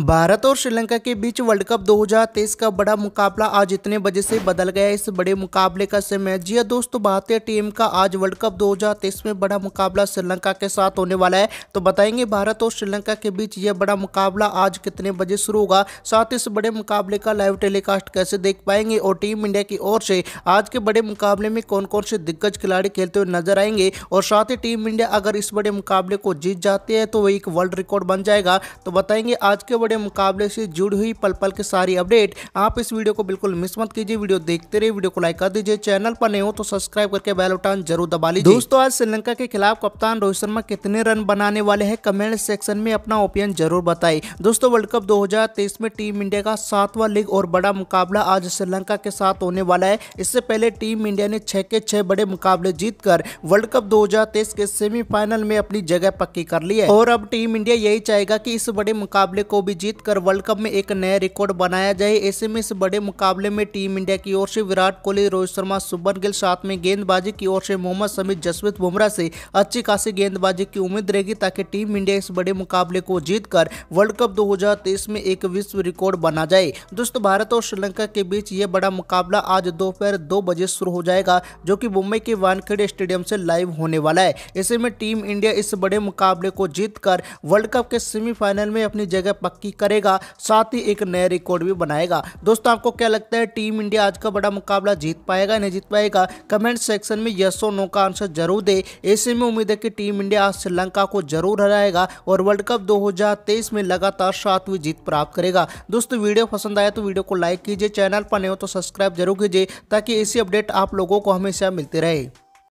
भारत और श्रीलंका के बीच world cup 2023 का बड़ा मुकाबला आज इतने बजे से बदल गया इस बड़े मुकाबले का समय जी दोस्तों भारतीय टीम का आज वर्ल्ड कप 2023 में बड़ा मुकाबला श्रीलंका के साथ होने वाला है तो बताएंगे भारत और श्रीलंका के बीच यह बड़ा मुकाबला आज कितने बजे शुरू होगा साथ इस बड़े मुकाबले का लाइव टेलीकास्ट कैसे देख पाएंगे और टीम इंडिया की ओर से आज के बड़े मुकाबले में कौन कौन से दिग्गज खिलाड़ी खेलते हुए नजर आएंगे और साथ ही टीम इंडिया अगर इस बड़े मुकाबले को जीत जाती है तो वह एक वर्ल्ड रिकॉर्ड बन जाएगा तो बताएंगे आज के बड़े मुकाबले से जुड़ी हुई पल पल की सारी अपडेट आप इस वीडियो को बिल्कुल मिस मत कीजिए वीडियो देखते रहे वीडियो को लाइक कर दीजिए चैनल पर नहीं हो तो सब्सक्राइब करके बेल बटन जरूर दबा लीजिए दोस्तों आज श्रीलंका के खिलाफ कप्तान रोहित शर्मा कितने रन बनाने वाले हैं कमेंट सेक्शन में अपना ओपिनियन जरूर बताए दोस्तों वर्ल्ड कप दो में टीम इंडिया का सातवा लीग और बड़ा मुकाबला आज श्रीलंका के साथ होने वाला है इससे पहले टीम इंडिया ने छह के छह बड़े मुकाबले जीतकर वर्ल्ड कप 2023 के सेमीफाइनल में अपनी जगह पक्की कर ली है और अब टीम इंडिया यही चाहेगा कि इस बड़े मुकाबले को भी जीत कर वर्ल्ड कप में एक नया रिकॉर्ड बनाया जाए ऐसे में इस बड़े मुकाबले में टीम इंडिया की ओर से विराट कोहली रोहित शर्मा सुबन गिल साथ में गेंदबाजी की ओर से मोहम्मद समीर जसवीत बुमराह से अच्छी खासी गेंदबाजी की उम्मीद रहेगी ताकि टीम इंडिया इस बड़े मुकाबले को जीत कर वर्ल्ड कप दो में एक विश्व रिकॉर्ड बना जाए दोस्तों भारत और श्रीलंका के बीच ये बड़ा मुकाबला आज दोपहर दो, बजे शुरू हो जाएगा जो की मुंबई के वानखेड़े स्टेडियम से लाइव होने वाला है ऐसे में टीम इंडिया इस बड़े मुकाबले को जीत वर्ल्ड कप के सेमीफाइनल में अपनी जगह पक्की की करेगा साथ ही एक नया रिकॉर्ड भी बनाएगा दोस्तों आपको क्या लगता है टीम इंडिया आज का बड़ा मुकाबला जीत पाएगा नहीं जीत पाएगा कमेंट सेक्शन में यस और नो का आंसर जरूर दे ऐसे में उम्मीद है कि टीम इंडिया आज श्रीलंका को जरूर हराएगा और वर्ल्ड कप दो में लगातार सातवीं जीत प्राप्त करेगा दोस्तों वीडियो पसंद आया तो वीडियो को लाइक कीजिए चैनल पर नहीं हो तो सब्सक्राइब जरूर कीजिए ताकि ऐसी अपडेट आप लोगों को हमेशा मिलती रहे